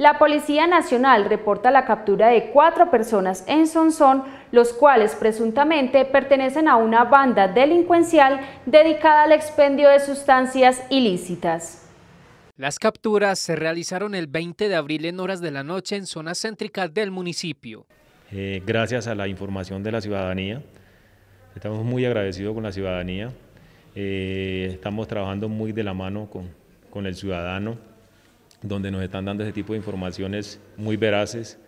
La Policía Nacional reporta la captura de cuatro personas en Sonsón, los cuales presuntamente pertenecen a una banda delincuencial dedicada al expendio de sustancias ilícitas. Las capturas se realizaron el 20 de abril en horas de la noche en zonas céntricas del municipio. Eh, gracias a la información de la ciudadanía, estamos muy agradecidos con la ciudadanía, eh, estamos trabajando muy de la mano con, con el ciudadano, donde nos están dando ese tipo de informaciones muy veraces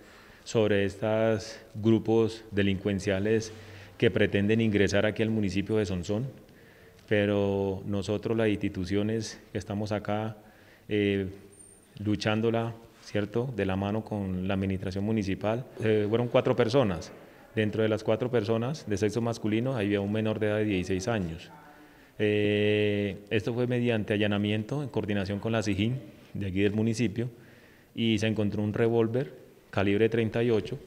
sobre estos grupos delincuenciales que pretenden ingresar aquí al municipio de Sonsón, pero nosotros las instituciones que estamos acá eh, luchándola, ¿cierto?, de la mano con la administración municipal, eh, fueron cuatro personas. Dentro de las cuatro personas de sexo masculino había un menor de edad de 16 años. Eh, esto fue mediante allanamiento en coordinación con la SIJIN, de aquí del municipio y se encontró un revólver calibre 38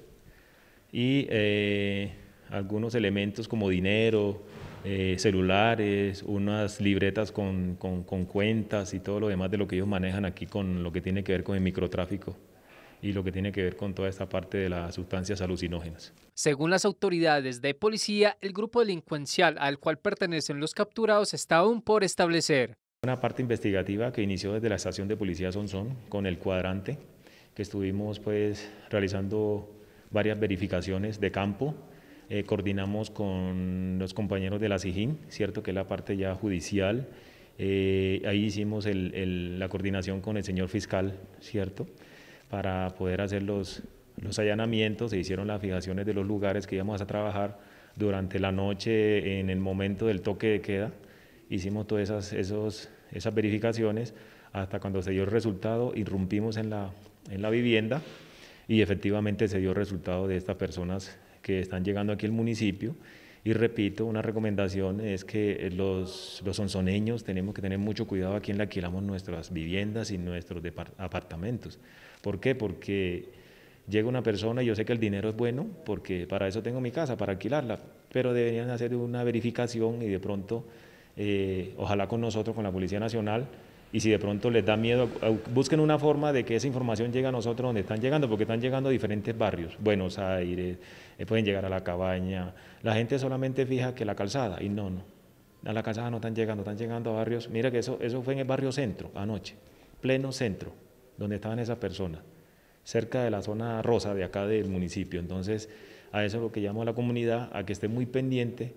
y eh, algunos elementos como dinero, eh, celulares, unas libretas con, con, cuentas y todo lo demás de lo que ellos manejan aquí con lo que tiene que ver con el microtráfico y lo que tiene que ver con toda esta parte de las sustancias alucinógenas. Según las autoridades de policía, el grupo delincuencial al cual pertenecen los capturados está aún por establecer. Una parte investigativa que inició desde la estación de policía Sonsón con el cuadrante, que estuvimos pues realizando varias verificaciones de campo. Eh, coordinamos con los compañeros de la SIGIN, cierto que es la parte ya judicial. Eh, ahí hicimos la coordinación con el señor fiscal, cierto, para poder hacer los, los allanamientos. Se hicieron las fijaciones de los lugares que íbamos a trabajar durante la noche en el momento del toque de queda hicimos todas esas, esos, esas verificaciones hasta cuando se dio el resultado, irrumpimos en la, en la vivienda y efectivamente se dio el resultado de estas personas que están llegando aquí al municipio. Y repito, una recomendación es que los, los sonzoneños tenemos que tener mucho cuidado a quién le alquilamos nuestras viviendas y nuestros apartamentos. ¿Por qué? Porque llega una persona y yo sé que el dinero es bueno, porque para eso tengo mi casa, para alquilarla, pero deberían hacer una verificación y de pronto eh, ojalá con nosotros, con la Policía Nacional, y si de pronto les da miedo, eh, busquen una forma de que esa información llegue a nosotros donde están llegando, porque están llegando a diferentes barrios, Buenos Aires, eh, pueden llegar a la cabaña, la gente solamente fija que la calzada, y no, no, a la calzada no están llegando, están llegando a barrios, mira que eso, eso fue en el barrio centro, anoche, pleno centro, donde estaban esas personas, cerca de la zona rosa de acá del municipio, entonces a eso es lo que llamo a la comunidad, a que esté muy pendiente,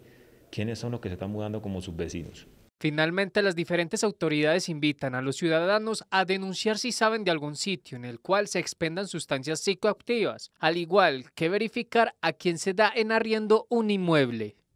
quiénes son los que se están mudando como sus vecinos. Finalmente, las diferentes autoridades invitan a los ciudadanos a denunciar si saben de algún sitio en el cual se expendan sustancias psicoactivas, al igual que verificar a quién se da en arriendo un inmueble.